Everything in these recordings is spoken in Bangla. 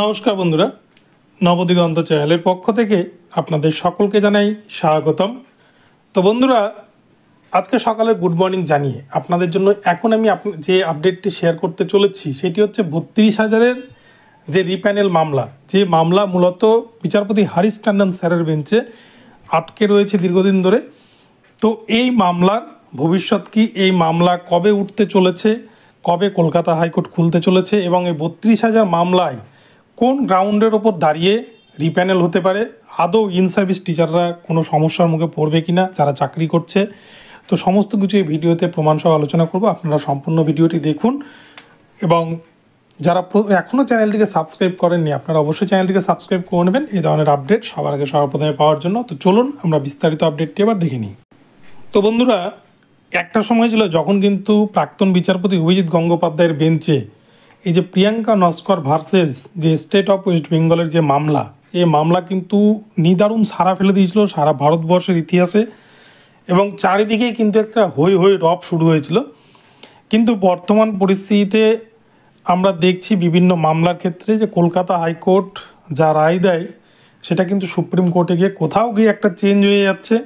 নমস্কার বন্ধুরা নবদিগন্ত চ্যানেলের পক্ষ থেকে আপনাদের সকলকে জানাই স্বাগতম তো বন্ধুরা আজকে সকালে গুড মর্নিং জানিয়ে আপনাদের জন্য এখন আমি যে আপডেটটি শেয়ার করতে চলেছি সেটি হচ্ছে বত্রিশ হাজারের যে রিপ্যানেল মামলা যে মামলা মূলত বিচারপতি হারিস টান্ডন স্যারের বেঞ্চে আটকে রয়েছে দীর্ঘদিন ধরে তো এই মামলার ভবিষ্যৎ কি এই মামলা কবে উঠতে চলেছে কবে কলকাতা হাইকোর্ট খুলতে চলেছে এবং এই বত্রিশ হাজার মামলায় কোন গ্রাউন্ডের ওপর দাঁড়িয়ে রিপ্যানেল হতে পারে আদৌ ইন সার্ভিস টিচাররা কোনো সমস্যার মুখে পড়বে কি না যারা চাকরি করছে তো সমস্ত কিছু এই ভিডিওতে প্রমাণসহ আলোচনা করব আপনারা সম্পূর্ণ ভিডিওটি দেখুন এবং যারা এখনও চ্যানেলটিকে সাবস্ক্রাইব করেননি আপনারা অবশ্যই চ্যানেলটিকে সাবস্ক্রাইব করে নেবেন এই ধরনের আপডেট সবার আগে সবার প্রথমে পাওয়ার জন্য তো চলুন আমরা বিস্তারিত আপডেটটি এবার দেখে নিই তো বন্ধুরা একটা সময় ছিল যখন কিন্তু প্রাক্তন বিচারপতি অভিজিৎ গঙ্গোপাধ্যায়ের বেঞ্চে এই যে প্রিয়াঙ্কা নস্কর ভার্সেস যে স্টেট অফ ওয়েস্ট বেঙ্গলের যে মামলা এই মামলা কিন্তু নিদারুণ সারা ফেলে দিয়েছিল সারা ভারতবর্ষের ইতিহাসে এবং চারিদিকেই কিন্তু একটা হই হই রব শুরু হয়েছিল কিন্তু বর্তমান পরিস্থিতিতে আমরা দেখছি বিভিন্ন মামলার ক্ষেত্রে যে কলকাতা হাইকোর্ট যা রায় দেয় সেটা কিন্তু সুপ্রিম কোর্টে গিয়ে কোথাও গিয়ে একটা চেঞ্জ হয়ে যাচ্ছে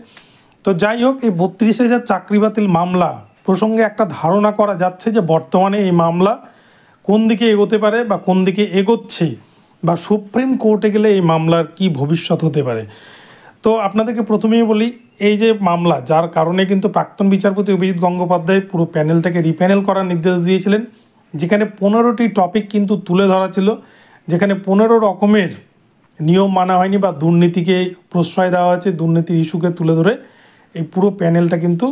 তো যাই হোক এই বত্রিশ হাজার চাকরি বাতিল মামলা প্রসঙ্গে একটা ধারণা করা যাচ্ছে যে বর্তমানে এই মামলা কোন দিকে এগোতে পারে বা কোন দিকে এগোচ্ছে বা সুপ্রিম কোর্টে গেলে এই মামলার কি ভবিষ্যৎ হতে পারে তো আপনাদেরকে প্রথমেই বলি এই যে মামলা যার কারণে কিন্তু প্রাক্তন বিচারপতি অভিজিৎ গঙ্গোপাধ্যায় পুরো প্যানেলটাকে রিপ্যানেল করার নির্দেশ দিয়েছিলেন যেখানে পনেরোটি টপিক কিন্তু তুলে ধরা ছিল যেখানে পনেরো রকমের নিয়ম মানা হয়নি বা দুর্নীতিকে প্রশ্রয় দেওয়া হয়েছে দুর্নীতির ইস্যুকে তুলে ধরে এই পুরো প্যানেলটা কিন্তু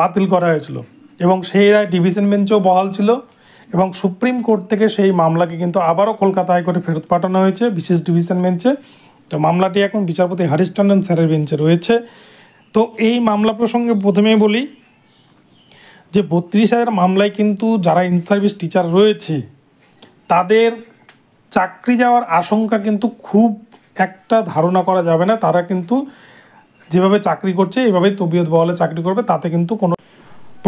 বাতিল করা হয়েছিল এবং সেই রায় ডিভিশন বেঞ্চও বহাল ছিল এবং সুপ্রিম কোর্ট থেকে সেই মামলাকে কিন্তু আবারও কলকাতা হাইকোর্টে ফেরত পাঠানো হয়েছে বিশেষ ডিভিশন বেঞ্চে তো মামলাটি এখন বিচারপতি হরিশ টন্ডন স্যারের বেঞ্চে রয়েছে তো এই মামলা প্রসঙ্গে প্রথমেই বলি যে বত্রিশ হাজার মামলায় কিন্তু যারা ইন সার্ভিস টিচার রয়েছে তাদের চাকরি যাওয়ার আশঙ্কা কিন্তু খুব একটা ধারণা করা যাবে না তারা কিন্তু যেভাবে চাকরি করছে এভাবেই তবিয়ত বহলে চাকরি করবে তাতে কিন্তু কোনো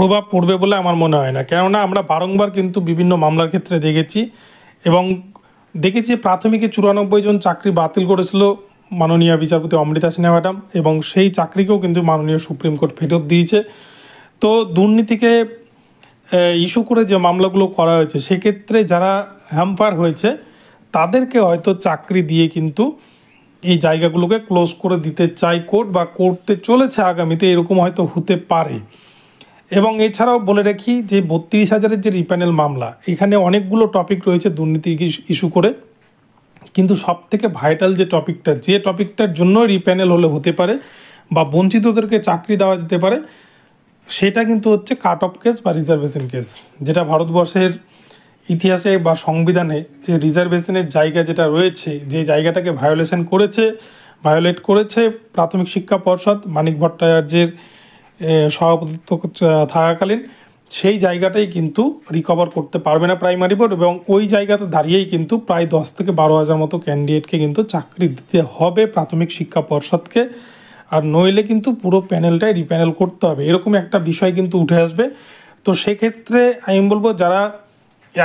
প্রভাব পড়বে বলে আমার মনে হয় না কেননা আমরা বারংবার কিন্তু বিভিন্ন মামলার ক্ষেত্রে দেখেছি এবং দেখেছি প্রাথমিকে চুরানব্বই জন চাকরি বাতিল করেছিল মাননীয় বিচারপতি অমৃতা সিনহা ম্যাডাম এবং সেই চাকরিকেও কিন্তু মাননীয় সুপ্রিম কোর্ট ফেরত দিয়েছে তো দুর্নীতিকে ইস্যু করে যে মামলাগুলো করা হয়েছে সেক্ষেত্রে যারা হ্যাম্পার হয়েছে তাদেরকে হয়তো চাকরি দিয়ে কিন্তু এই জায়গাগুলোকে ক্লোজ করে দিতে চাই কোর্ট বা করতে চলেছে আগামীতে এরকম হয়তো হতে পারে এবং এছাড়াও বলে রাখি যে বত্রিশ হাজারের যে রিপ্যানেল মামলা এখানে অনেকগুলো টপিক রয়েছে দুর্নীতি ইস্যু করে কিন্তু সব থেকে ভাইটাল যে টপিকটা যে টপিকটার জন্য রিপ্যানেল হলে হতে পারে বা বঞ্চিতদেরকে চাকরি দেওয়া যেতে পারে সেটা কিন্তু হচ্ছে কাট অফ কেস বা রিজার্ভেশন কেস যেটা ভারতবর্ষের ইতিহাসে বা সংবিধানে যে রিজার্ভেশনের জায়গা যেটা রয়েছে যে জায়গাটাকে ভায়োলেশন করেছে ভায়োলেট করেছে প্রাথমিক শিক্ষা পর্ষদ মানিক ভট্টাচার্যের সভাপতিত্ব থাকাকালীন সেই জায়গাটাই কিন্তু রিকভার করতে পারবে না প্রাইমারি বোর্ড এবং ওই জায়গাতে দাঁড়িয়েই কিন্তু প্রায় দশ থেকে বারো হাজার মতো ক্যান্ডিডেটকে কিন্তু চাকরি দিতে হবে প্রাথমিক শিক্ষা পর্ষদকে আর নইলে কিন্তু পুরো প্যানেলটাই রিপ্যানেল করতে হবে এরকম একটা বিষয় কিন্তু উঠে আসবে তো সেক্ষেত্রে আমি বলবো যারা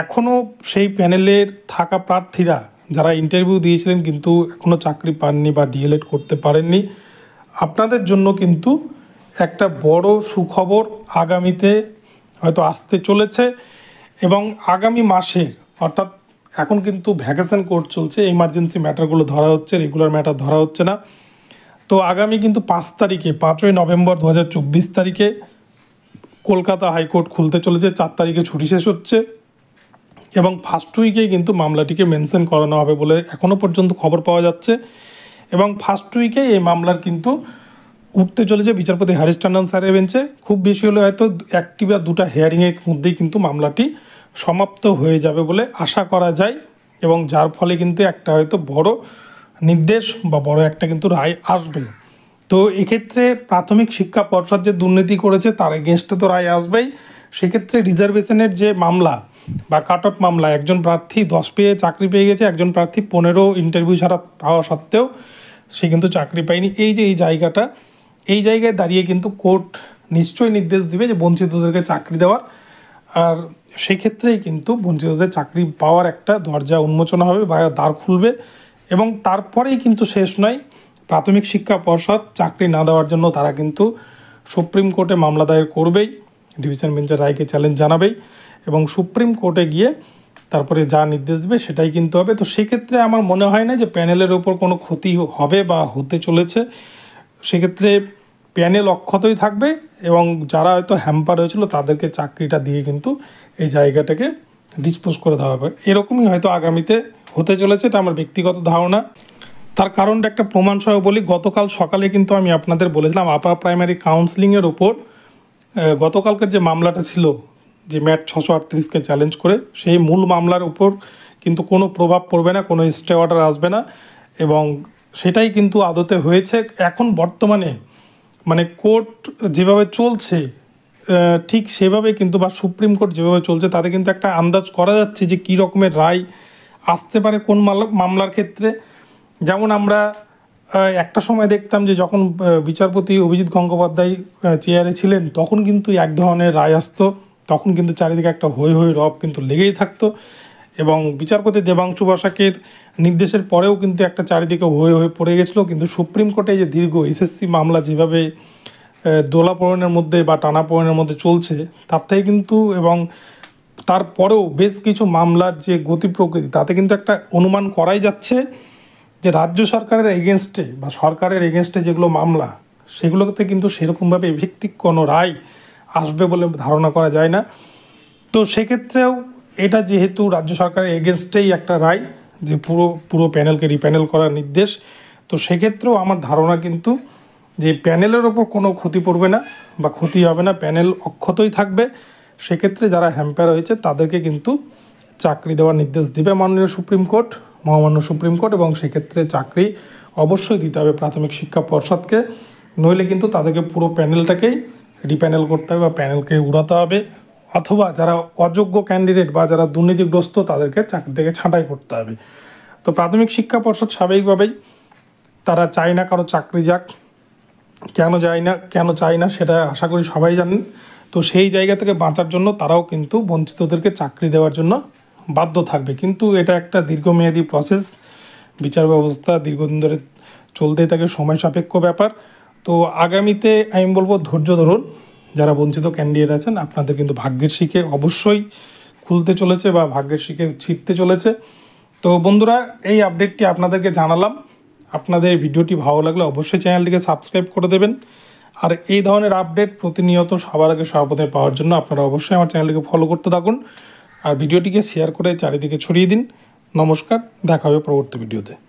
এখনও সেই প্যানেলের থাকা প্রার্থীরা যারা ইন্টারভিউ দিয়েছিলেন কিন্তু এখনও চাকরি পাননি বা ডিএলএড করতে পারেননি আপনাদের জন্য কিন্তু একটা বড় সুখবর আগামীতে হয়তো আসতে চলেছে এবং আগামী মাসের অর্থাৎ এখন কিন্তু ভ্যাকেশন কোর্ট চলছে ইমার্জেন্সি ম্যাটারগুলো ধরা হচ্ছে রেগুলার ম্যাটার ধরা হচ্ছে না তো আগামী কিন্তু পাঁচ তারিখে পাঁচই নভেম্বর দু তারিখে কলকাতা হাইকোর্ট খুলতে চলেছে চার তারিখে ছুটি শেষ হচ্ছে এবং ফার্স্ট উইকেই কিন্তু মামলাটিকে মেনশন করানো হবে বলে এখনও পর্যন্ত খবর পাওয়া যাচ্ছে এবং ফার্স্ট উইকে এই মামলার কিন্তু উঠতে চলেছে বিচারপতি হারিস টান্ডন স্যারের বেঞ্চে খুব বেশি হলে হয়তো একটি বা দুটা হেয়ারিংয়ের মধ্যেই কিন্তু মামলাটি সমাপ্ত হয়ে যাবে বলে আশা করা যায় এবং যার ফলে কিন্তু একটা হয়তো বড় নির্দেশ বা বড় একটা কিন্তু রায় আসবে তো এক্ষেত্রে প্রাথমিক শিক্ষা পর্ষদ যে দুর্নীতি করেছে তার এগেনস্টে তো রায় আসবেই সেক্ষেত্রে রিজার্ভেশনের যে মামলা বা কাট অফ মামলা একজন প্রার্থী দশ পেয়ে চাকরি পেয়ে গেছে একজন প্রার্থী পনেরো ইন্টারভিউ ছাড়া পাওয়া সত্ত্বেও সে কিন্তু চাকরি পায়নি এই যে এই জায়গাটা এই জায়গায় দাঁড়িয়ে কিন্তু কোর্ট নিশ্চয়ই নির্দেশ দিবে যে বঞ্চিতদেরকে চাকরি দেওয়ার আর সেক্ষেত্রেই কিন্তু বঞ্চিতদের চাকরি পাওয়ার একটা দরজা উন্মোচন হবে বা দ্বার খুলবে এবং তারপরেই কিন্তু শেষ নয় প্রাথমিক শিক্ষা পর্ষদ চাকরি না দেওয়ার জন্য তারা কিন্তু সুপ্রিম কোর্টে মামলা দায়ের করবেই ডিভিশন বেঞ্চের রায়কে চ্যালেঞ্জ জানাবেই এবং সুপ্রিম কোর্টে গিয়ে তারপরে যা নির্দেশ দেবে সেটাই কিন্তু হবে তো সেক্ষেত্রে আমার মনে হয় না যে প্যানেলের ওপর কোনো ক্ষতি হবে বা হতে চলেছে সেক্ষেত্রে প্যানেল অক্ষতই থাকবে এবং যারা হয়তো হ্যাম্পার হয়েছিল তাদেরকে চাকরিটা দিয়ে কিন্তু এই জায়গাটাকে ডিসপোজ করে দেওয়া হবে এরকমই হয়তো আগামীতে হতে চলেছে এটা আমার ব্যক্তিগত ধারণা তার কারণটা একটা প্রমাণ সহ বলি গতকাল সকালে কিন্তু আমি আপনাদের বলেছিলাম আপার প্রাইমারি কাউন্সিলিংয়ের ওপর গতকালকার যে মামলাটা ছিল যে ম্যাট ছশো আটত্রিশকে চ্যালেঞ্জ করে সেই মূল মামলার উপর কিন্তু কোনো প্রভাব পড়বে না কোনো স্টে অর্ডার আসবে না এবং সেটাই কিন্তু আদতে হয়েছে এখন বর্তমানে মানে কোর্ট যেভাবে চলছে ঠিক সেভাবে কিন্তু বা সুপ্রিম কোর্ট যেভাবে চলছে তাতে কিন্তু একটা আন্দাজ করা যাচ্ছে যে কী রকমের রায় আসতে পারে কোন মামলার ক্ষেত্রে যেমন আমরা একটা সময় দেখতাম যে যখন বিচারপতি অভিজিৎ গঙ্গোপাধ্যায় চেয়ারে ছিলেন তখন কিন্তু এক ধরনের রায় আসতো তখন কিন্তু চারিদিকে একটা হৈ হৈ রব কিন্তু লেগেই থাকতো এবং বিচারপতি দেবাংশু বসাকের নির্দেশের পরেও কিন্তু একটা চারিদিকে হয়ে হয়ে পড়ে গেছিলো কিন্তু সুপ্রিম কোর্টে যে দীর্ঘ এসএসসি মামলা যেভাবে দোলাপড়নের মধ্যে বা টানাপড়নের মধ্যে চলছে তার থেকে কিন্তু এবং তারপরেও বেশ কিছু মামলার যে গতি প্রকৃতি তাতে কিন্তু একটা অনুমান করাই যাচ্ছে যে রাজ্য সরকারের এগেনস্টে বা সরকারের এগেনস্টে যেগুলো মামলা সেগুলোতে কিন্তু সেরকমভাবে ভিত্তিক কোনো রায় আসবে বলে ধারণা করা যায় না তো সেক্ষেত্রেও এটা যেহেতু রাজ্য সরকারের এগেনস্টেই একটা রায় যে পুরো পুরো প্যানেলকে রিপ্যানেল করার নির্দেশ তো সেক্ষেত্রেও আমার ধারণা কিন্তু যে প্যানেলের ওপর কোনো ক্ষতি পড়বে না বা ক্ষতি হবে না প্যানেল অক্ষতই থাকবে সেক্ষেত্রে যারা হ্যাম্পার হয়েছে তাদেরকে কিন্তু চাকরি দেওয়ার নির্দেশ দিবে মাননীয় সুপ্রিম কোর্ট মহামান্য সুপ্রিম কোর্ট এবং সেক্ষেত্রে চাকরি অবশ্যই দিতে হবে প্রাথমিক শিক্ষা পর্ষদকে নইলে কিন্তু তাদেরকে পুরো প্যানেলটাকেই রিপ্যানেল করতে হবে বা প্যানেলকে উড়াতে হবে অথবা যারা অযোগ্য ক্যান্ডিডেট বা যারা দুর্নীতিগ্রস্ত তাদেরকে চাকরি থেকে ছাঁটাই করতে হবে তো প্রাথমিক শিক্ষা পর্ষদ স্বাভাবিকভাবেই তারা চায় না কারো চাকরি যাক কেন যায় না কেন চায় না সেটা আশা করি সবাই জানেন তো সেই জায়গা থেকে বাঁচার জন্য তারাও কিন্তু বঞ্চিতদেরকে চাকরি দেওয়ার জন্য বাধ্য থাকবে কিন্তু এটা একটা দীর্ঘমেয়াদী প্রসেস বিচার ব্যবস্থা দীর্ঘদিন ধরে চলতেই থাকে সময় সাপেক্ষ ব্যাপার তো আগামীতে আমি বলবো ধৈর্য ধরুন যারা বঞ্চিত ক্যান্ডিডেট আছেন আপনাদের কিন্তু ভাগ্যের শিখে অবশ্যই খুলতে চলেছে বা ভাগ্যের শিখে ছিটতে চলেছে তো বন্ধুরা এই আপডেটটি আপনাদেরকে জানালাম আপনাদের ভিডিওটি ভালো লাগলে অবশ্যই চ্যানেলটিকে সাবস্ক্রাইব করে দেবেন আর এই ধরনের আপডেট প্রতিনিয়ত সবার আগে সর্বপ্রথমে পাওয়ার জন্য আপনারা অবশ্যই আমার চ্যানেলটিকে ফলো করতে থাকুন আর ভিডিওটিকে শেয়ার করে চারিদিকে ছড়িয়ে দিন নমস্কার দেখা হবে পরবর্তী ভিডিওতে